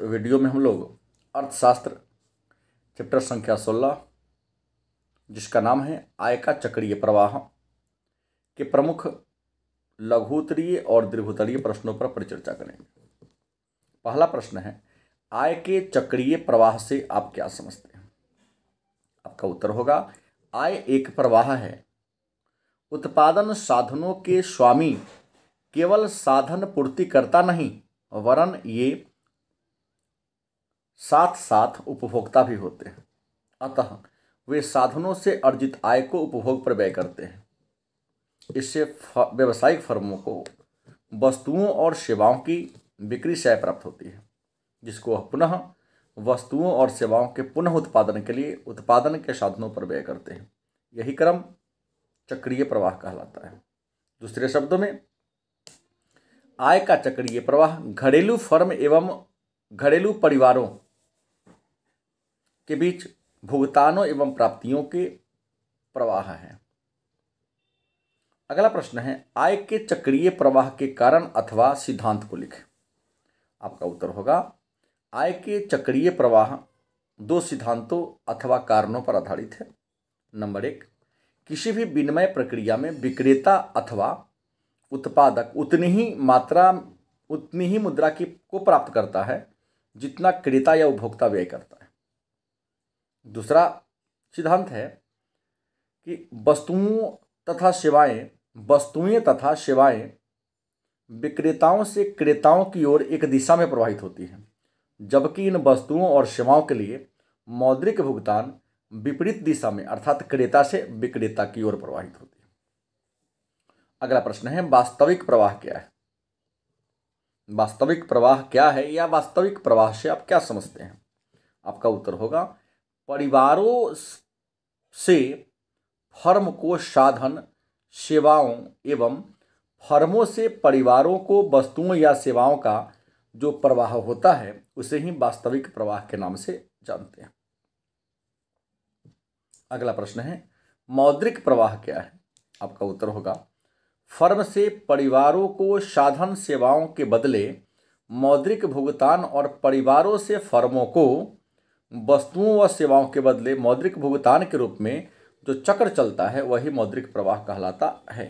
video में हम लोग अर्थशास्त्र चैप्टर संख्या सोलह जिसका नाम है आय का चक्रीय प्रवाह के प्रमुख लघुतरीय और दीर्घोतरीय प्रश्नों पर परिचर्चा करेंगे पहला प्रश्न है आय के चक्रीय प्रवाह से आप क्या समझते हैं आपका उत्तर होगा आय एक प्रवाह है उत्पादन साधनों के स्वामी केवल साधन पूर्ति करता नहीं वरन ये साथ साथ उपभोक्ता भी होते हैं अतः वे साधनों से अर्जित आय को उपभोग पर व्यय करते हैं इससे व्यावसायिक फर्मों को वस्तुओं और सेवाओं की बिक्री से प्राप्त होती है जिसको वह पुनः वस्तुओं और सेवाओं के पुनः उत्पादन के लिए उत्पादन के साधनों पर व्यय करते हैं यही क्रम चक्रीय प्रवाह कहलाता है दूसरे शब्दों में आय का चक्रीय प्रवाह घरेलू फर्म एवं घरेलू परिवारों के बीच भुगतानों एवं प्राप्तियों के प्रवाह हैं अगला प्रश्न है आय के चक्रीय प्रवाह के कारण अथवा सिद्धांत को लिखें आपका उत्तर होगा आय के चक्रीय प्रवाह दो सिद्धांतों अथवा कारणों पर आधारित है नंबर एक किसी भी विनिमय प्रक्रिया में विक्रेता अथवा उत्पादक उतनी ही मात्रा उतनी ही मुद्रा की को प्राप्त करता है जितना क्रेता या उपभोक्ता व्यय करता है दूसरा सिद्धांत है कि वस्तुओं तथा सेवाएं वस्तुएं तथा सेवाएं विक्रेताओं से क्रेताओं की ओर एक दिशा में प्रवाहित होती हैं जबकि इन वस्तुओं और सेवाओं के लिए मौद्रिक भुगतान विपरीत दिशा में अर्थात क्रेता से विक्रेता की ओर प्रवाहित होती है अगला प्रश्न है वास्तविक प्रवाह क्या है वास्तविक प्रवाह क्या है या वास्तविक प्रवाह से आप क्या समझते हैं आपका उत्तर होगा परिवारों से फर्म को साधन सेवाओं एवं फर्मों से परिवारों को वस्तुओं या सेवाओं का जो प्रवाह होता है उसे ही वास्तविक प्रवाह के नाम से जानते हैं अगला प्रश्न है मौद्रिक प्रवाह क्या है आपका उत्तर होगा फर्म से परिवारों को साधन सेवाओं के बदले मौद्रिक भुगतान और परिवारों से फर्मों को वस्तुओं व सेवाओं के बदले मौद्रिक भुगतान के रूप में जो चक्र चलता है वही मौद्रिक प्रवाह कहलाता है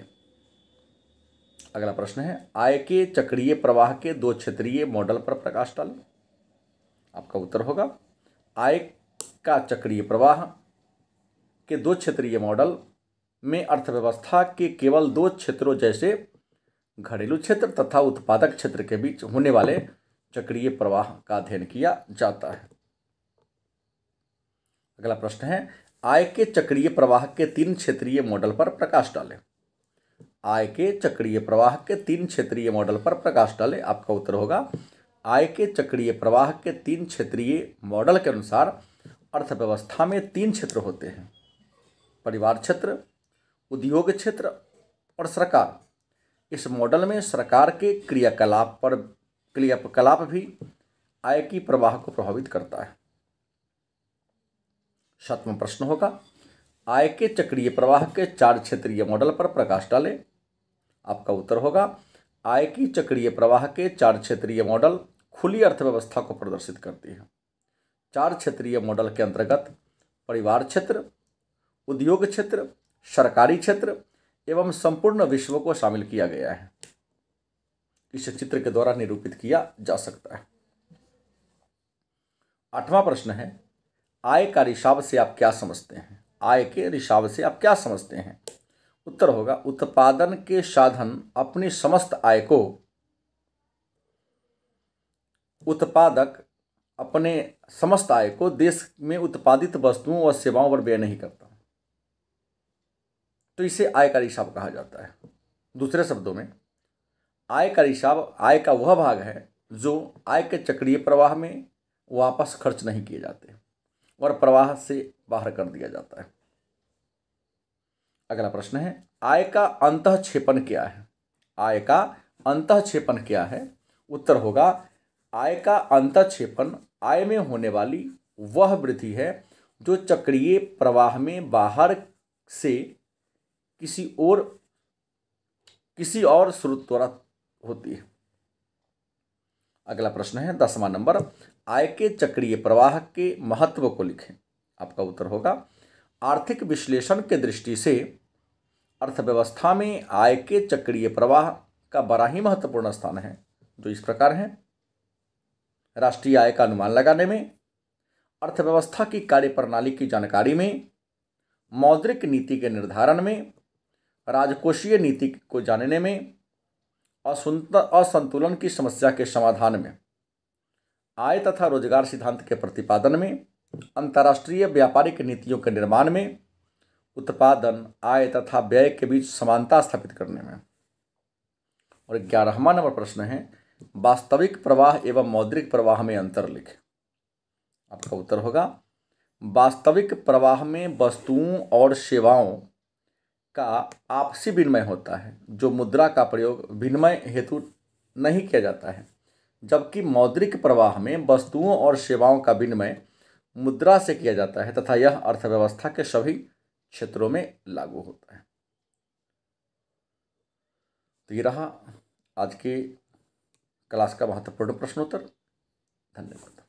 अगला प्रश्न है आय के चक्रीय प्रवाह के दो क्षेत्रीय मॉडल पर प्रकाश डालें आपका उत्तर होगा आय का चक्रीय प्रवाह के दो क्षेत्रीय मॉडल में अर्थव्यवस्था के केवल दो क्षेत्रों जैसे घरेलू क्षेत्र तथा उत्पादक क्षेत्र के बीच होने वाले चक्रीय प्रवाह का अध्ययन किया जाता है अगला प्रश्न है आय के चक्रीय प्रवाह के तीन क्षेत्रीय मॉडल पर प्रकाश डालें आय के चक्रीय प्रवाह के तीन क्षेत्रीय मॉडल पर प्रकाश डालें आपका उत्तर होगा आय के चक्रीय प्रवाह के तीन क्षेत्रीय मॉडल के अनुसार अर्थव्यवस्था में तीन क्षेत्र होते हैं परिवार क्षेत्र उद्योग क्षेत्र और सरकार इस मॉडल में सरकार के क्रियाकलाप पर क्रियाकलाप भी आय की प्रवाह को प्रभावित करता है सातवां प्रश्न होगा आय के चक्रीय प्रवाह के चार क्षेत्रीय मॉडल पर प्रकाश डालें आपका उत्तर होगा आय की चक्रीय प्रवाह के चार क्षेत्रीय मॉडल खुली अर्थव्यवस्था को प्रदर्शित करती है चार क्षेत्रीय मॉडल के अंतर्गत परिवार क्षेत्र उद्योग क्षेत्र सरकारी क्षेत्र एवं संपूर्ण विश्व को शामिल किया गया है इस चित्र के द्वारा निरूपित किया जा सकता है आठवां प्रश्न है आय का रिसाव से आप क्या समझते हैं आय के रिसाव से आप क्या समझते हैं उत्तर होगा उत्पादन के साधन अपनी समस्त आय को उत्पादक अपने समस्त आय को देश में उत्पादित वस्तुओं और सेवाओं पर व्यय नहीं करता तो इसे आय का रिसाव कहा जाता है दूसरे शब्दों में आय का रिसाव आय का वह भाग है जो आय के चक्रीय प्रवाह में वापस खर्च नहीं किए जाते और प्रवाह से बाहर कर दिया जाता है अगला प्रश्न है आय का अंत क्षेपण क्या है आय का अंत क्षेपण क्या है उत्तर होगा आय का अंत क्षेपण आय में होने वाली वह वृद्धि है जो चक्रीय प्रवाह में बाहर से किसी और किसी और स्रोत द्वारा होती है अगला प्रश्न है दसवां नंबर आय के चक्रीय प्रवाह के महत्व को लिखें आपका उत्तर होगा आर्थिक विश्लेषण के दृष्टि से अर्थव्यवस्था में आय के चक्रीय प्रवाह का बड़ा ही महत्वपूर्ण स्थान है जो इस प्रकार है राष्ट्रीय आय का अनुमान लगाने में अर्थव्यवस्था की कार्यप्रणाली की जानकारी में मौद्रिक नीति के निर्धारण में राजकोषीय नीति को जानने में असुंत असंतुलन की समस्या के समाधान में आय तथा रोजगार सिद्धांत के प्रतिपादन में अंतर्राष्ट्रीय व्यापारिक नीतियों के निर्माण में उत्पादन आय तथा व्यय के बीच समानता स्थापित करने में और ग्यारहवा नंबर प्रश्न है वास्तविक प्रवाह एवं मौद्रिक प्रवाह में अंतर लिख आपका उत्तर होगा वास्तविक प्रवाह में वस्तुओं और सेवाओं का आपसी विनिमय होता है जो मुद्रा का प्रयोग विनिमय हेतु नहीं किया जाता है जबकि मौद्रिक प्रवाह में वस्तुओं और सेवाओं का विनिमय मुद्रा से किया जाता है तथा यह अर्थव्यवस्था के सभी क्षेत्रों में लागू होता है तो ये रहा आज के क्लास का महत्वपूर्ण प्रश्नोत्तर धन्यवाद